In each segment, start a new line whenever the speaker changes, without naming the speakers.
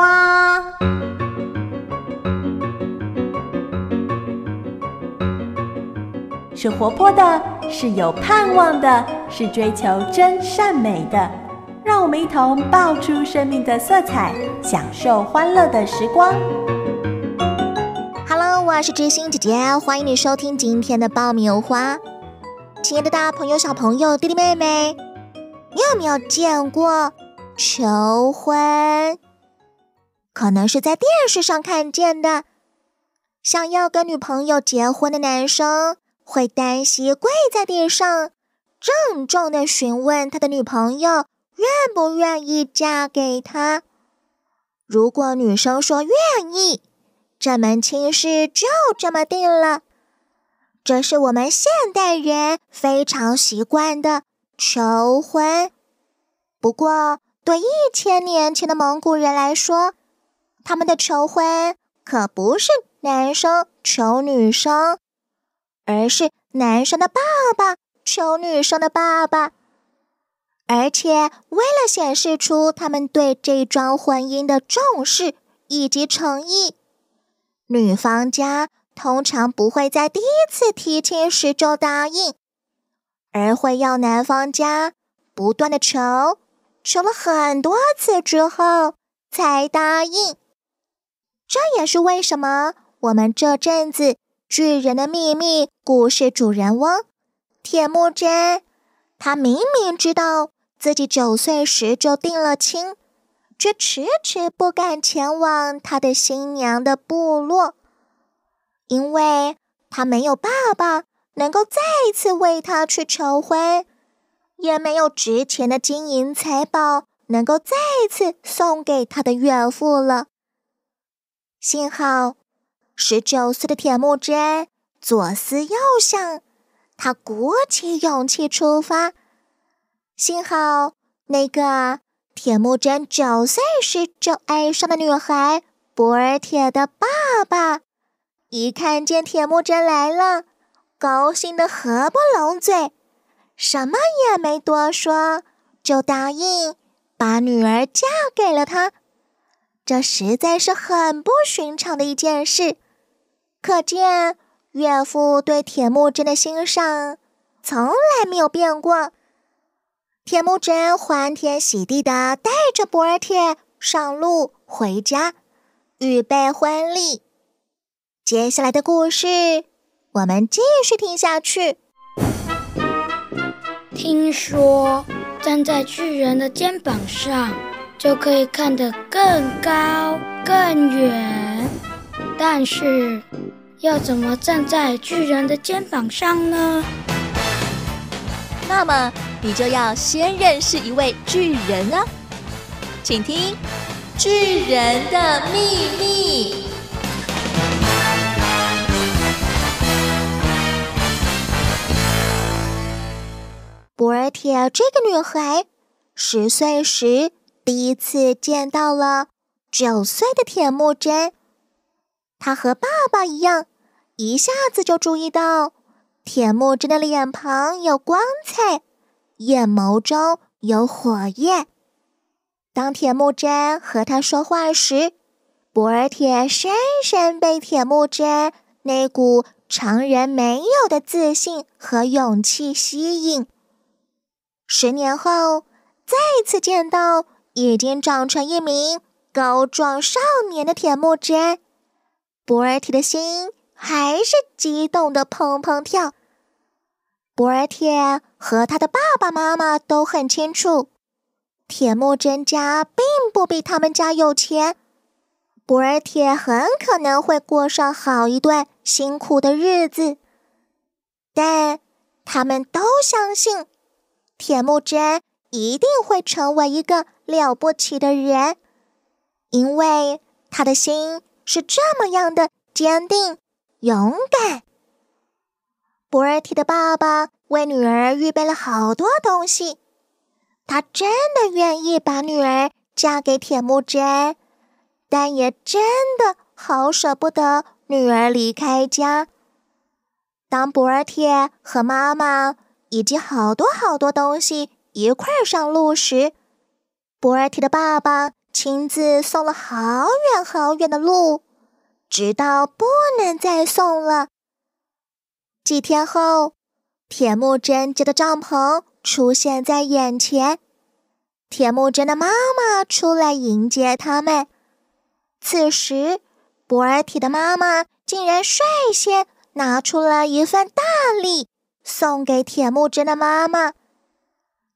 花是活泼的，是有盼望的，是追求真善美的。让我们一同爆出生命的色彩，享受欢乐的时光。Hello，我是知心姐姐，欢迎你收听今天的爆米花。亲爱的大朋友、小朋友、弟弟妹妹，你有没有见过求婚？可能是在电视上看见的，想要跟女朋友结婚的男生会单膝跪在地上，郑重的询问他的女朋友愿不愿意嫁给他。如果女生说愿意，这门亲事就这么定了。这是我们现代人非常习惯的求婚。不过，对一千年前的蒙古人来说，他们的求婚可不是男生求女生，而是男生的爸爸求女生的爸爸。而且，为了显示出他们对这桩婚姻的重视以及诚意，女方家通常不会在第一次提亲时就答应，而会要男方家不断的求，求了很多次之后才答应。这也是为什么我们这阵子《巨人的秘密》故事主人翁铁木真，他明明知道自己九岁时就定了亲，却迟迟不敢前往他的新娘的部落，因为他没有爸爸能够再次为他去求婚，也没有值钱的金银财宝能够再次送给他的岳父了。幸好，十九岁的铁木真左思右想，他鼓起勇气出发。幸好，那个铁木真九岁时就爱上的女孩博尔铁的爸爸，一看见铁木真来了，高兴的合不拢嘴，什么也没多说，就答应把女儿嫁给了他。这实在是很不寻常的一件事，可见岳父对铁木真的欣赏从来没有变过。铁木真欢天喜地的带着博尔铁上路回家，预备婚礼。接下来的故事，我们继续听下去。听说站在巨人的肩膀上。就可以看得更高更远，但是要怎么站在巨人的肩膀上呢？那么你就要先认识一位巨人了，请听《巨人的秘密》。博尔铁这个女孩，十岁时。第一次见到了九岁的铁木真，他和爸爸一样，一下子就注意到铁木真的脸庞有光彩，眼眸中有火焰。当铁木真和他说话时，博尔铁深深被铁木真那股常人没有的自信和勇气吸引。十年后，再次见到。已经长成一名高壮少年的铁木真，博尔铁的心还是激动的砰砰跳。博尔铁和他的爸爸妈妈都很清楚，铁木真家并不比他们家有钱，博尔铁很可能会过上好一段辛苦的日子，但他们都相信，铁木真一定会成为一个。了不起的人，因为他的心是这么样的坚定、勇敢。博尔铁的爸爸为女儿预备了好多东西，他真的愿意把女儿嫁给铁木真，但也真的好舍不得女儿离开家。当博尔铁和妈妈以及好多好多东西一块儿上路时，博尔提的爸爸亲自送了好远好远的路，直到不能再送了。几天后，铁木真家的帐篷出现在眼前，铁木真的妈妈出来迎接他们。此时，博尔提的妈妈竟然率先拿出了一份大礼，送给铁木真的妈妈。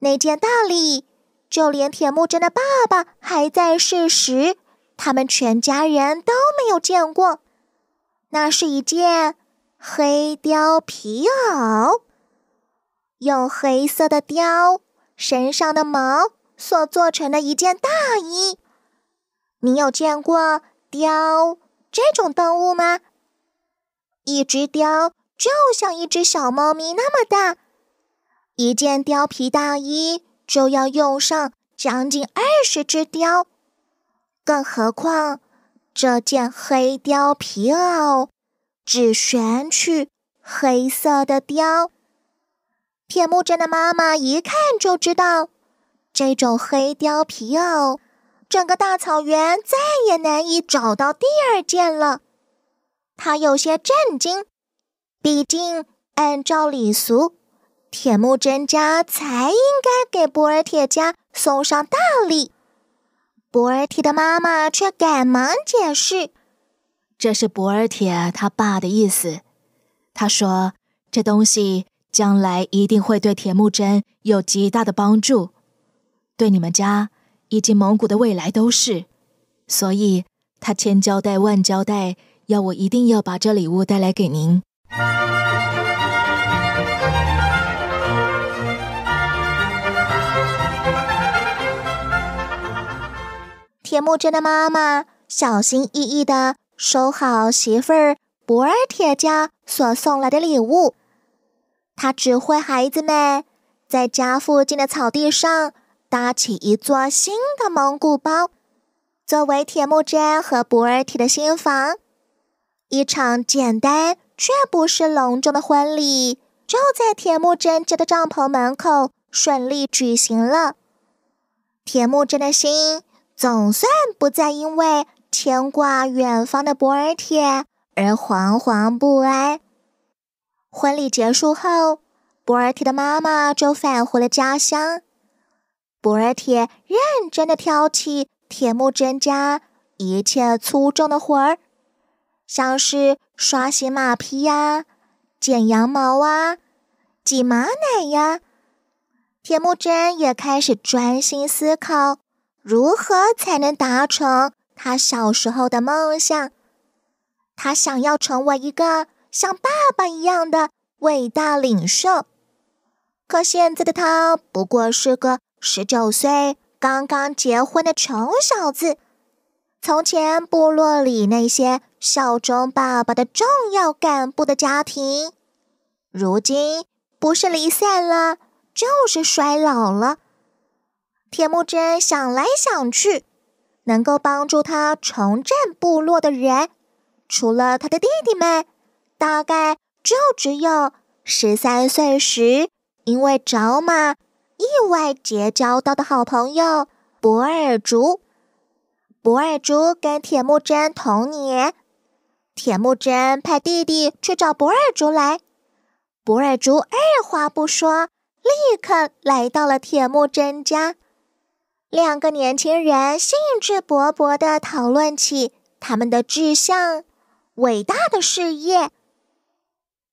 那件大礼。就连铁木真的爸爸还在世时，他们全家人都没有见过。那是一件黑貂皮袄，用黑色的貂身上的毛所做成的一件大衣。你有见过貂这种动物吗？一只貂就像一只小猫咪那么大，一件貂皮大衣。就要用上将近二十只雕，更何况这件黑貂皮袄只选取黑色的貂。铁木真的妈妈一看就知道，这种黑貂皮袄整个大草原再也难以找到第二件了。她有些震惊，毕竟按照礼俗。铁木真家才应该给博尔铁家送上大礼，博尔铁的妈妈却赶忙解释：“这是博尔铁他爸的意思。他说这东西将
来一定会对铁木真有极大的帮助，对你们家以及蒙古的未来都是。所以他千交代万交代，要我一定要把这礼物带来给您。”
铁木真的妈妈小心翼翼地收好媳妇儿博尔铁家所送来的礼物。她指挥孩子们在家附近的草地上搭起一座新的蒙古包，作为铁木真和博尔铁的新房。一场简单却不是隆重的婚礼就在铁木真家的帐篷门口顺利举行了。铁木真的心。总算不再因为牵挂远方的博尔铁而惶惶不安。婚礼结束后，博尔铁的妈妈就返回了家乡。博尔铁认真的挑起铁木真家一切粗重的活儿，像是刷洗马匹呀、剪羊毛啊、挤马奶呀。铁木真也开始专心思考。如何才能达成他小时候的梦想？他想要成为一个像爸爸一样的伟大领袖。可现在的他不过是个十九岁、刚刚结婚的穷小子。从前部落里那些效忠爸爸的重要干部的家庭，如今不是离散了，就是衰老了。铁木真想来想去，能够帮助他重振部落的人，除了他的弟弟们，大概就只有十三岁时因为找马意外结交到的好朋友博尔竹。博尔竹跟铁木真同年，铁木真派弟弟去找博尔竹来，博尔竹二话不说，立刻来到了铁木真家。两个年轻人兴致勃勃地讨论起他们的志向、伟大的事业。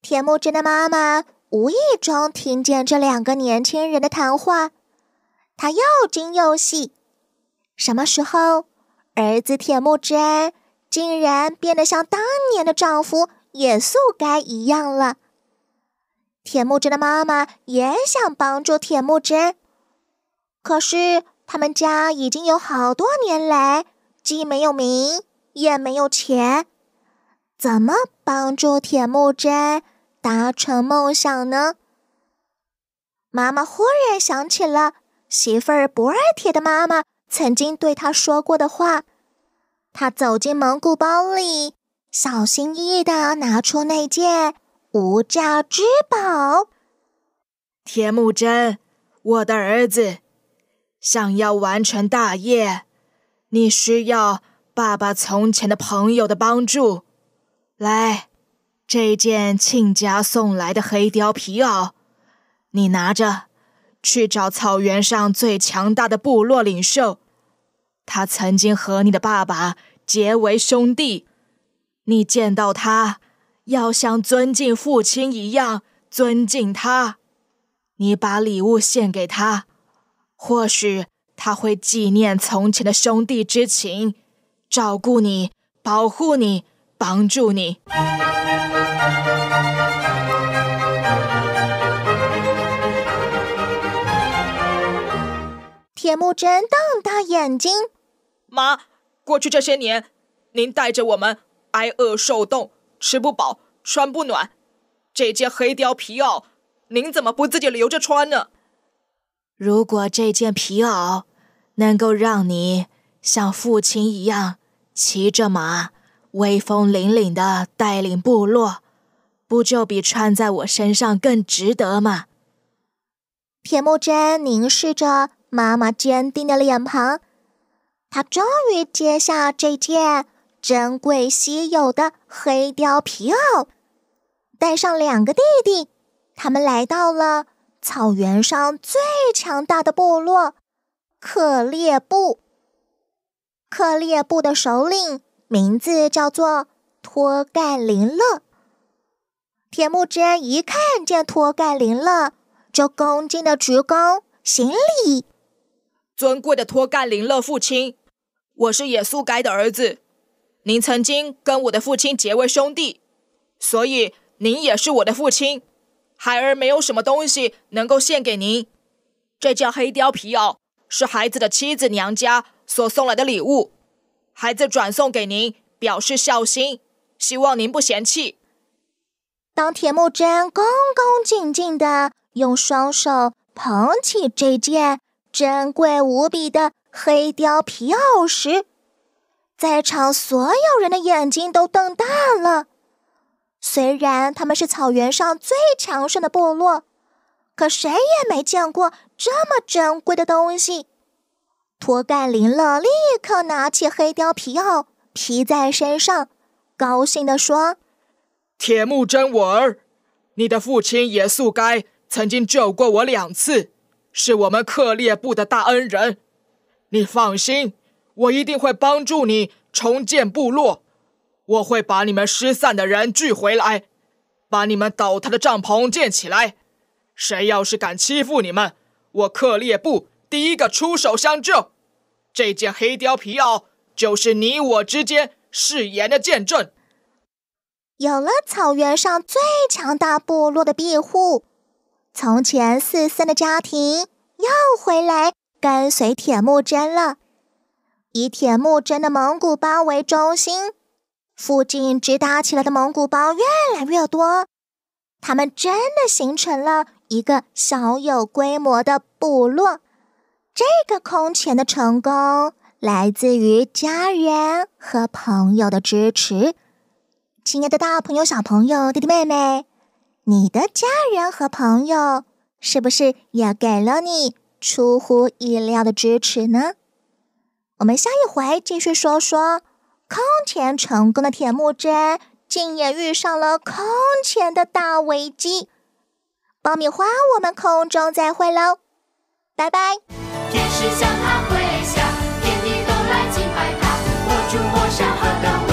铁木真的妈妈无意中听见这两个年轻人的谈话，她又惊又喜。什么时候，儿子铁木真竟然变得像当年的丈夫也速该一样了？铁木真的妈妈也想帮助铁木真，可是。他们家已经有好多年来，既没有名，也没有钱，怎么帮助铁木真达成梦想呢？妈妈忽然想起了媳妇儿不尔铁的妈妈曾经对她说过的话。他走进蒙古包里，小心翼翼的拿出那件无价之宝。
铁木真，我的儿子。想要完成大业，你需要爸爸从前的朋友的帮助。来，这件亲家送来的黑貂皮袄，你拿着，去找草原上最强大的部落领袖。他曾经和你的爸爸结为兄弟，你见到他，要像尊敬父亲一样尊敬他。你把礼物献给他。或许他会纪念从前的兄弟之情，照顾你，保护你，帮助你。铁木真瞪大眼睛：“妈，过去这些年，您带着我们挨饿受冻，吃不饱，穿不暖。这件黑貂皮袄，您怎么不自己留着穿呢？”如果这件皮袄能够让你像父亲一样骑着马、威风凛凛的带领部落，不就比穿在我身上更值得吗？
铁木真凝视着妈妈坚定的脸庞，他终于接下这件珍贵稀有的黑貂皮袄，带上两个弟弟，他们来到了。草原上最强大的部落——克列布。克列布的首领名字叫做托盖林勒。铁木真一看见托盖林勒，就恭敬的鞠躬行礼：“尊贵的托盖林
勒父亲，我是野苏该的儿子。您曾经跟我的父亲结为兄弟，所以您也是我的父亲。”孩儿没有什么东西能够献给您，这件黑貂皮袄是孩子的妻子娘家所送来的礼物，孩子转送给您表示孝心，希望您不嫌弃。
当铁木真恭恭敬敬的用双手捧起这件珍贵无比的黑貂皮袄时，在场所有人的眼睛都瞪大了。虽然他们是草原上最强盛的部落，可谁也没见过这么珍贵的东西。托盖林勒立刻拿起黑貂皮袄披在身上，高兴地说：“
铁木真，我儿，你的父亲也速该曾经救过我两次，是我们克烈部的大恩人。你放心，我一定会帮助你重建部落。”我会把你们失散的人聚回来，把你们倒塌的帐篷建起来。谁要是敢欺负你们，我克烈部第一个出手相救。这件黑貂皮袄就是你我之间誓言的见证。
有了草原上最强大部落的庇护，从前四散的家庭又回来跟随铁木真了。以铁木真的蒙古包为中心。附近直达起来的蒙古包越来越多，他们真的形成了一个小有规模的部落。这个空前的成功来自于家人和朋友的支持。亲爱的大朋友、小朋友、弟弟妹妹，你的家人和朋友是不是也给了你出乎意料的支持呢？我们下一回继续说说。空前成功的铁木真，竟也遇上了空前的大危机。爆米花，我们空中再会喽，拜拜。
山